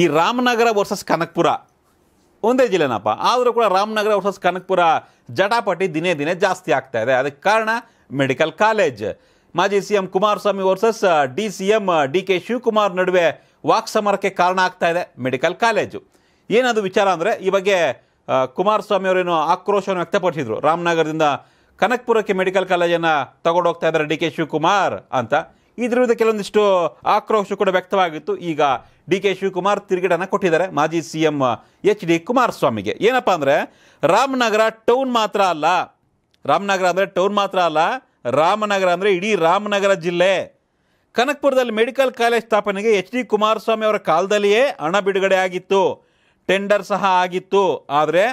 ಈ ರಾಮನಗರ ವರ್ಸಸ್ ಕನಕ್ಪುರ ಒಂದೇ ಜಿಲ್ಲೆನಪ್ಪ ಆದರೂ ಕೂಡ ರಾಮನಗರ ವರ್ಸಸ್ ಕನಕ್ಪುರ ಜಟಾಪಟಿ ದಿನೇ ದಿನೇ ಜಾಸ್ತಿ ಆಗ್ತಾ ಇದೆ ಅದಕ್ಕೆ ಕಾರಣ ಮೆಡಿಕಲ್ ಕಾಲೇಜ್ ಮಾಜಿ C M Kumaraswamy versus D C M D K Shivakumar ನಡುವೆ ವಾಕ್ಸಮರಕ್ಕೆ ಕಾರಣ ಆಗ್ತಾ ಇದೆ ಮೆಡಿಕಲ್ ಕಾಲೇಜು ಏನದು ವಿಚಾರ ಅಂದರೆ ಈ ಬಗ್ಗೆ ಕುಮಾರಸ್ವಾಮಿ ಅವರೇನು ಆಕ್ರೋಶವನ್ನು ವ್ಯಕ್ತಪಡಿಸಿದರು ರಾಮನಗರದಿಂದ ಕನಕ್ಪುರಕ್ಕೆ ಮೆಡಿಕಲ್ ಕಾಲೇಜನ್ನು ತಗೊಂಡೋಗ್ತಾ ಇದ್ದಾರೆ ಡಿ ಕೆ ಶಿವಕುಮಾರ್ ಅಂತ ಇದ್ರ ಕೆಲವೊಂದಿಷ್ಟು ಆಕ್ರೋಶ ಕೂಡ ವ್ಯಕ್ತವಾಗಿತ್ತು ಈಗ ಡಿ ಕೆ ಶಿವಕುಮಾರ್ ತಿರುಗೇಡನ್ನು ಕೊಟ್ಟಿದ್ದಾರೆ ಮಾಜಿ ಸಿ ಎಂ ಎಚ್ ಡಿ ಕುಮಾರಸ್ವಾಮಿಗೆ ಏನಪ್ಪ ಅಂದರೆ ರಾಮನಗರ ಟೌನ್ ಮಾತ್ರ ಅಲ್ಲ ರಾಮನಗರ ಅಂದರೆ ಟೌನ್ ಮಾತ್ರ ಅಲ್ಲ ರಾಮನಗರ ಅಂದರೆ ಇಡೀ ರಾಮನಗರ ಜಿಲ್ಲೆ ಕನಕ್ಪುರದಲ್ಲಿ ಮೆಡಿಕಲ್ ಕಾಲೇಜ್ ಸ್ಥಾಪನೆಗೆ ಎಚ್ ಡಿ ಕುಮಾರಸ್ವಾಮಿ ಅವರ ಕಾಲದಲ್ಲಿಯೇ ಹಣ ಬಿಡುಗಡೆ ಆಗಿತ್ತು ಟೆಂಡರ್ ಸಹ ಆಗಿತ್ತು ಆದರೆ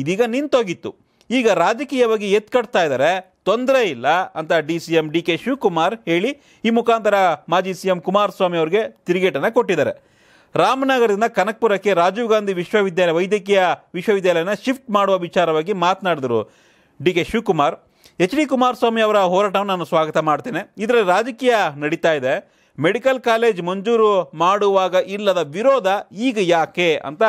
ಇದೀಗ ನಿಂತೋಗಿತ್ತು ಈಗ ರಾಜಕೀಯವಾಗಿ ಎತ್ಕಡ್ತಾ ಇದ್ದಾರೆ ತೊಂದರೆ ಇಲ್ಲ ಅಂತ D C M D K Shivakumar ಹೇಳಿ ಈ ಮುಖಾಂತರ ಮಾಜಿ ಸಿ ಎಂ ಕುಮಾರಸ್ವಾಮಿ ಅವರಿಗೆ ತಿರುಗೇಟನ್ನು ಕೊಟ್ಟಿದ್ದಾರೆ ರಾಮನಗರದಿಂದ ಕನಕ್ಪುರಕ್ಕೆ ರಾಜೀವ್ ಗಾಂಧಿ ವಿಶ್ವವಿದ್ಯಾಲಯ ವೈದ್ಯಕೀಯ ವಿಶ್ವವಿದ್ಯಾಲಯನ ಶಿಫ್ಟ್ ಮಾಡುವ ವಿಚಾರವಾಗಿ ಮಾತನಾಡಿದರು D K Shivakumar H D Kumaraswamy ಅವರ ಹೋರಾಟವನ್ನು ನಾನು ಸ್ವಾಗತ ಮಾಡ್ತೇನೆ ಇದರಲ್ಲಿ ರಾಜಕೀಯ ನಡೀತಾ ಇದೆ ಮೆಡಿಕಲ್ ಕಾಲೇಜ್ ಮಂಜೂರು ಮಾಡುವಾಗ ಇಲ್ಲದ ವಿರೋಧ ಈಗ ಯಾಕೆ ಅಂತ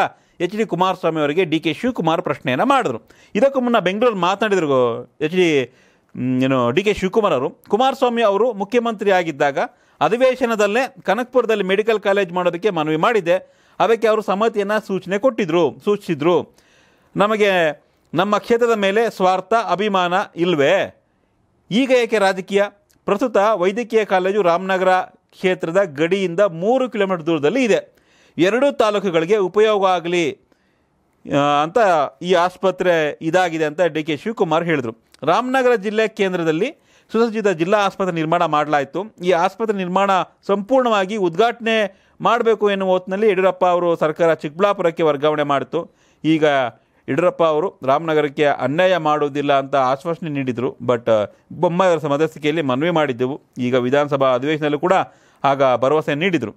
ಎಚ್ ಡಿ ಕುಮಾರಸ್ವಾಮಿ ಅವರಿಗೆ ಡಿ ಕೆ ಶಿವಕುಮಾರ್ ಪ್ರಶ್ನೆಯನ್ನು ಮಾಡಿದ್ರು ಇದಕ್ಕೂ ಮುನ್ನ ಬೆಂಗಳೂರು ಮಾತನಾಡಿದ್ರು ಎಚ್ ಡಿ ಏನು ಡಿ ಕೆ ಶಿವಕುಮಾರ್ ಅವರು ಕುಮಾರಸ್ವಾಮಿ ಅವರು ಮುಖ್ಯಮಂತ್ರಿ ಆಗಿದ್ದಾಗ ಅಧಿವೇಶನದಲ್ಲೇ ಕನಕ್ಪುರದಲ್ಲಿ ಮೆಡಿಕಲ್ ಕಾಲೇಜ್ ಮಾಡೋದಕ್ಕೆ ಮನವಿ ಮಾಡಿದೆ ಅದಕ್ಕೆ ಅವರು ಸಮ್ಮತಿಯನ್ನು ಸೂಚನೆ ಕೊಟ್ಟಿದ್ದರು ಸೂಚಿಸಿದರು ನಮಗೆ ನಮ್ಮ ಕ್ಷೇತ್ರದ ಮೇಲೆ ಸ್ವಾರ್ಥ ಅಭಿಮಾನ ಇಲ್ವೇ ಈಗ ಏಕೆ ರಾಜಕೀಯ ಪ್ರಸ್ತುತ ವೈದ್ಯಕೀಯ ಕಾಲೇಜು ರಾಮನಗರ ಕ್ಷೇತ್ರದ ಗಡಿಯಿಂದ ಮೂರು ಕಿಲೋಮೀಟರ್ ದೂರದಲ್ಲಿ ಇದೆ ಎರಡೂ ತಾಲೂಕುಗಳಿಗೆ ಉಪಯೋಗ ಆಗಲಿ ಅಂತ ಈ ಆಸ್ಪತ್ರೆ ಇದಾಗಿದೆ ಅಂತ ಡಿ ಕೆ ಶಿವಕುಮಾರ್ ಹೇಳಿದರು ರಾಮನಗರ ಜಿಲ್ಲೆ ಕೇಂದ್ರದಲ್ಲಿ ಸುಸಜ್ಜಿತ ಜಿಲ್ಲಾ ಆಸ್ಪತ್ರೆ ನಿರ್ಮಾಣ ಮಾಡಲಾಯಿತು ಈ ಆಸ್ಪತ್ರೆ ನಿರ್ಮಾಣ ಸಂಪೂರ್ಣವಾಗಿ ಉದ್ಘಾಟನೆ ಮಾಡಬೇಕು ಎನ್ನುವ ಹೊತ್ತಿನಲ್ಲಿ ಯಡಿಯೂರಪ್ಪ ಅವರು ಸರ್ಕಾರ ಚಿಕ್ಕಬಳ್ಳಾಪುರಕ್ಕೆ ವರ್ಗಾವಣೆ ಮಾಡಿತು ಈಗ ಯಡಿಯೂರಪ್ಪ ಅವರು ರಾಮನಗರಕ್ಕೆ ಅನ್ಯಾಯ ಮಾಡುವುದಿಲ್ಲ ಅಂತ ಆಶ್ವಾಸನೆ ನೀಡಿದರು ಬಟ್ ಬೊಮ್ಮಾಯಿಯವರ ಮಧ್ಯಸ್ಥಿಕೆಯಲ್ಲಿ ಮನವಿ ಮಾಡಿದ್ದೆವು ಈಗ ವಿಧಾನಸಭಾ ಅಧಿವೇಶನದಲ್ಲೂ ಕೂಡ ಆಗ ಭರವಸೆ ನೀಡಿದರು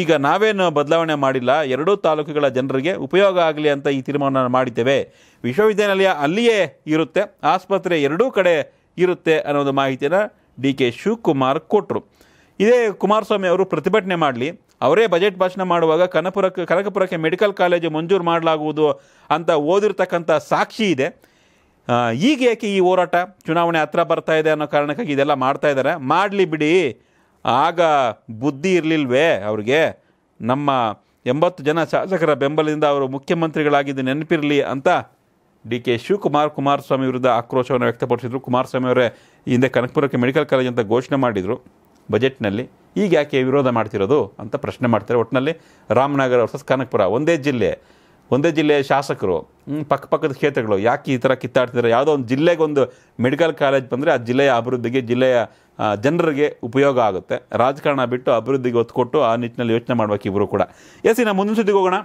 ಈಗ ನಾವೇನು ಬದಲಾವಣೆ ಮಾಡಿಲ್ಲ ಎರಡೂ ತಾಲೂಕುಗಳ ಜನರಿಗೆ ಉಪಯೋಗ ಆಗಲಿ ಅಂತ ಈ ತೀರ್ಮಾನ ಮಾಡಿದ್ದೇವೆ ವಿಶ್ವವಿದ್ಯಾನಿಲಯ ಅಲ್ಲಿಯೇ ಇರುತ್ತೆ ಆಸ್ಪತ್ರೆ ಎರಡೂ ಕಡೆ ಇರುತ್ತೆ ಅನ್ನೋದು ಮಾಹಿತಿಯನ್ನು ಡಿ ಕೆ ಶಿವಕುಮಾರ್ ಕೊಟ್ಟರು ಇದೇ ಕುಮಾರಸ್ವಾಮಿ ಅವರು ಪ್ರತಿಭಟನೆ ಮಾಡಲಿ ಅವರೇ ಬಜೆಟ್ ಭಾಷಣ ಮಾಡುವಾಗ ಕನಪುರಕ್ಕೆ ಕನಕಪುರಕ್ಕೆ ಮೆಡಿಕಲ್ ಕಾಲೇಜು ಮಂಜೂರು ಮಾಡಲಾಗುವುದು ಅಂತ ಓದಿರ್ತಕ್ಕಂಥ ಸಾಕ್ಷಿ ಇದೆ ಈಗ ಯಾಕೆ ಈ ಹೋರಾಟ ಚುನಾವಣೆ ಹತ್ರ ಬರ್ತಾ ಇದೆ ಅನ್ನೋ ಕಾರಣಕ್ಕಾಗಿ ಇದೆಲ್ಲ ಮಾಡ್ತಾ ಇದ್ದಾರೆ ಮಾಡಲಿ ಬಿಡಿ ಆಗ ಬುದ್ಧಿ ಇರಲಿಲ್ವೇ ಅವ್ರಿಗೆ ನಮ್ಮ ಎಂಬತ್ತು ಜನ ಶಾಸಕರ ಬೆಂಬಲದಿಂದ ಅವರು ಮುಖ್ಯಮಂತ್ರಿಗಳಾಗಿದ್ದು ನೆನಪಿರಲಿ ಅಂತ ಡಿ ಕೆ ಶಿವಕುಮಾರ್ ಕುಮಾರಸ್ವಾಮಿ ವಿರುದ್ಧ ಆಕ್ರೋಶವನ್ನು ವ್ಯಕ್ತಪಡಿಸಿದರು ಕುಮಾರಸ್ವಾಮಿ ಅವರೇ ಹಿಂದೆ ಕನಕಪುರಕ್ಕೆ ಮೆಡಿಕಲ್ ಕಾಲೇಜ್ ಅಂತ ಘೋಷಣೆ ಮಾಡಿದರು ಬಜೆಟ್ನಲ್ಲಿ ಈಗ ಯಾಕೆ ವಿರೋಧ ಮಾಡ್ತಿರೋದು ಅಂತ ಪ್ರಶ್ನೆ ಮಾಡ್ತಾರೆ ಒಟ್ಟಿನಲ್ಲಿ ರಾಮನಗರ ವರ್ಸಸ್ ಕನಕಪುರ ಒಂದೇ ಜಿಲ್ಲೆ ಒಂದೇ ಜಿಲ್ಲೆಯ ಶಾಸಕರು ಪಕ್ಕ ಪಕ್ಕದ ಕ್ಷೇತ್ರಗಳು ಯಾಕೆ ಈ ಥರ ಕಿತ್ತಾಡ್ತಿದ್ದಾರೆ ಯಾವುದೋ ಒಂದು ಜಿಲ್ಲೆಗೊಂದು ಮೆಡಿಕಲ್ ಕಾಲೇಜ್ ಬಂದರೆ ಆ ಜಿಲ್ಲೆಯ ಅಭಿವೃದ್ಧಿಗೆ ಜಿಲ್ಲೆಯ ಜನರಿಗೆ ಉಪಯೋಗ ಆಗುತ್ತೆ ರಾಜಕಾರಣ ಬಿಟ್ಟು ಅಭಿವೃದ್ಧಿಗೆ ಒತ್ತು ಕೊಟ್ಟು ಆ ನಿಟ್ಟಿನಲ್ಲಿ ಯೋಚನೆ ಮಾಡಬೇಕು ಇವರು ಕೂಡ ಎಸ್ ಇನ್ನು ಮುಂದಿನ ಸುದ್ದಿಗೆ ಹೋಗೋಣ